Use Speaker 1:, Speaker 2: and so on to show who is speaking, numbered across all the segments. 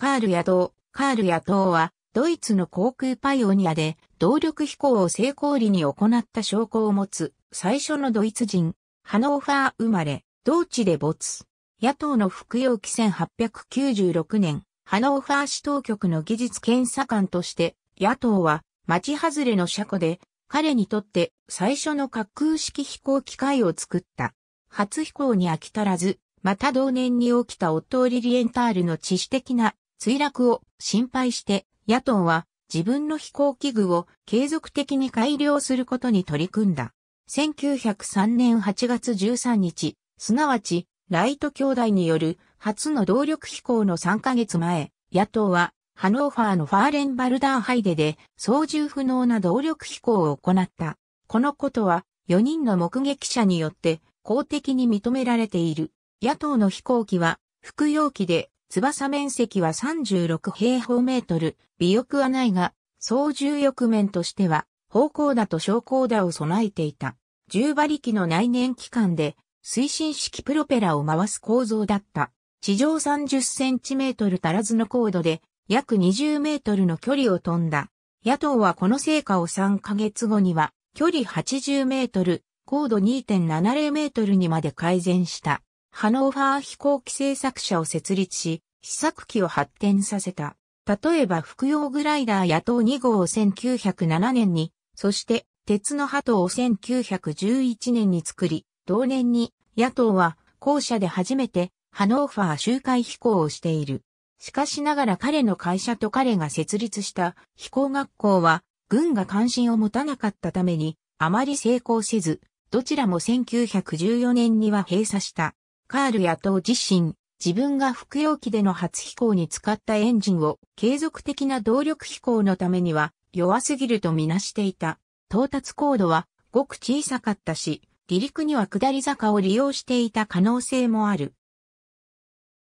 Speaker 1: カール野党。カール野党は、ドイツの航空パイオニアで、動力飛行を成功裏に行った証拠を持つ、最初のドイツ人、ハノーファー生まれ、同地で没。野党の服用期1896年、ハノーファー市当局の技術検査官として、野党は、町外れの車庫で、彼にとって最初の滑空式飛行機械を作った。初飛行に飽き足らず、また同年に起きたオットー・リリエンタールの知識的な墜落を心配して野党は自分の飛行器具を継続的に改良することに取り組んだ。1903年8月13日、すなわちライト兄弟による初の動力飛行の3ヶ月前、野党はハノーファーのファーレンバルダーハイデで操縦不能な動力飛行を行った。このことは4人の目撃者によって公的に認められている。野党の飛行機は副用機で翼面積は36平方メートル、尾翼はないが、操縦翼面としては、方向だと昇降だを備えていた。10馬力の内燃機関で、推進式プロペラを回す構造だった。地上30センチメートル足らずの高度で、約20メートルの距離を飛んだ。野党はこの成果を3ヶ月後には、距離80メートル、高度2.70メートルにまで改善した。ハノーファー飛行機製作者を設立し、試作機を発展させた。例えば服用グライダー野党2号を1907年に、そして鉄の鳩を1911年に作り、同年に野党は校舎で初めてハノーファー周回飛行をしている。しかしながら彼の会社と彼が設立した飛行学校は軍が関心を持たなかったためにあまり成功せず、どちらも1914年には閉鎖した。カール野党自身、自分が服用機での初飛行に使ったエンジンを継続的な動力飛行のためには弱すぎるとみなしていた。到達高度はごく小さかったし、離陸には下り坂を利用していた可能性もある。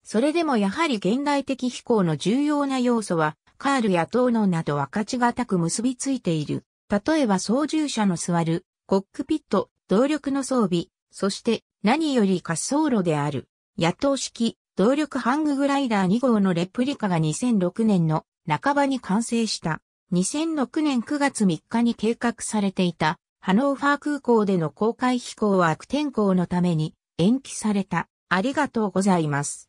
Speaker 1: それでもやはり現代的飛行の重要な要素は、カールや東のなどは価値がたく結びついている。例えば操縦者の座る、コックピット、動力の装備、そして何より滑走路である、野党式動力ハンググライダー2号のレプリカが2006年の半ばに完成した。2006年9月3日に計画されていたハノーファー空港での公開飛行は悪天候のために延期された。ありがとうございます。